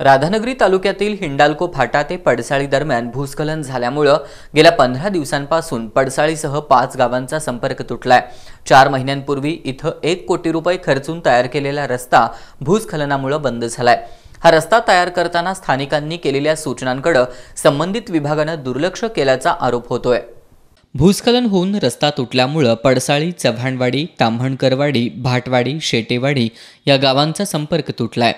राधानगरी तालुक्यातील हिंडालको फाटा ते पडसाळी दरम्यान भूस्खलन झाल्यामुळं गेल्या पंधरा दिवसांपासून पडसाळीसह पाच गावांचा संपर्क तुटलाय चार महिन्यांपूर्वी इथं एक कोटी रुपये खर्चून तयार केलेला रस्ता भूस्खलनामुळं बंद झालाय हा रस्ता तयार करताना स्थानिकांनी केलेल्या सूचनांकडे संबंधित विभागानं दुर्लक्ष केल्याचा आरोप होतोय भूस्खलन होऊन रस्ता तुटल्यामुळं पडसाळी चव्हाणवाडी ताम्हणकरवाडी भाटवाडी शेटेवाडी या गावांचा संपर्क तुटलाय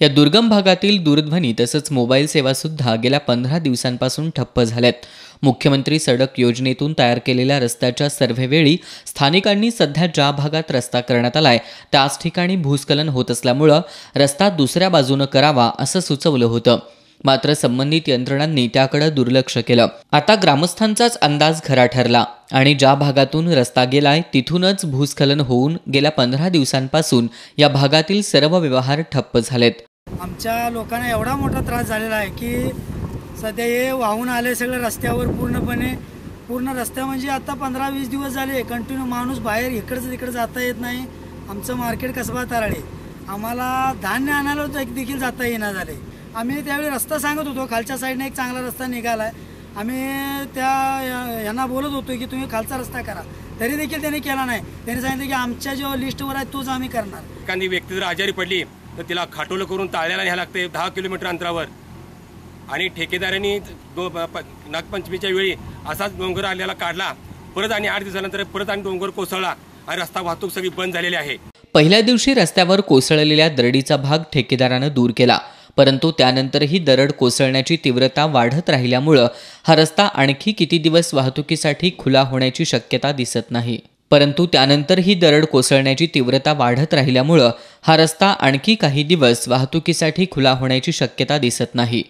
या दुर्गम भागातील दूरध्वनी तसंच मोबाईल सेवासुद्धा गेल्या पंधरा दिवसांपासून ठप्प झाल्यात मुख्यमंत्री सडक योजनेतून तयार केलेल्या रस्त्याच्या सर्व्हेवेळी स्थानिकांनी सध्या ज्या भागात रस्ता करण्यात आलाय त्याच ठिकाणी भूस्खलन होत असल्यामुळं रस्ता दुसऱ्या बाजूनं करावा असं सुचवलं होतं मात्र संबंधित यंत्रणांनी त्याकडे दुर्लक्ष केलं आता ग्रामस्थांचाच अंदाज खरा ठरला आणि ज्या भागातून रस्ता गेलाय तिथूनच भूस्खलन होऊन गेल्या पंधरा दिवसांपासून या भागातील सर्व व्यवहार ठप्प झालेत आमच्या लोकांना एवढा मोठा त्रास झालेला आहे की सध्या हे वाहून आले सगळं रस्त्यावर पूर्णपणे पूर्ण रस्त्या म्हणजे आता पंधरा वीस दिवस झाले कंटिन्यू माणूस बाहेर इकडचं तिकडं जाता येत नाही आमचं मार्केट कसबा ताराळे आम्हाला धान्य आणायला एक देखील जाता येणार झाले आम्ही त्यावेळी रस्ता सांगत होतो खालच्या साईडने एक चांगला रस्ता निघाला आहे आम्ही त्या यांना बोलत होतो की तुम्ही खालचा रस्ता करा तरी देखील त्यांनी केला नाही त्यांनी सांगितलं की आमच्या जो लिस्टवर आहे तोच आम्ही करणार एखादी व्यक्ती जर आजारी पडली तर तिला खाटोलं करून ताळ्याला न्यायला लागते दहा किलोमीटर अंतरावर आणि ठेकेदारांनी दो नागपंचमीच्या वेळी असाच डोंगर आलेला काढला परत आणि आठ दिवसानंतर परत आणि डोंगर कोसळला आणि रस्ता वाहतूक सगळी बंद झालेली आहे पहिल्या दिवशी रस्त्यावर कोसळलेल्या दरडीचा भाग ठेकेदारानं दूर केला परंतु त्यानंतरही दरड कोसळण्याची तीव्रता वाढत राहिल्यामुळं हा रस्ता आणखी किती दिवस वाहतुकीसाठी खुला होण्याची शक्यता दिसत नाही परंतु त्यानंतर ही दरड कोसळण्याची तीव्रता वाढत राहिल्यामुळं हा रस्ता आणखी काही दिवस वाहतुकीसाठी खुला होण्याची शक्यता दिसत नाही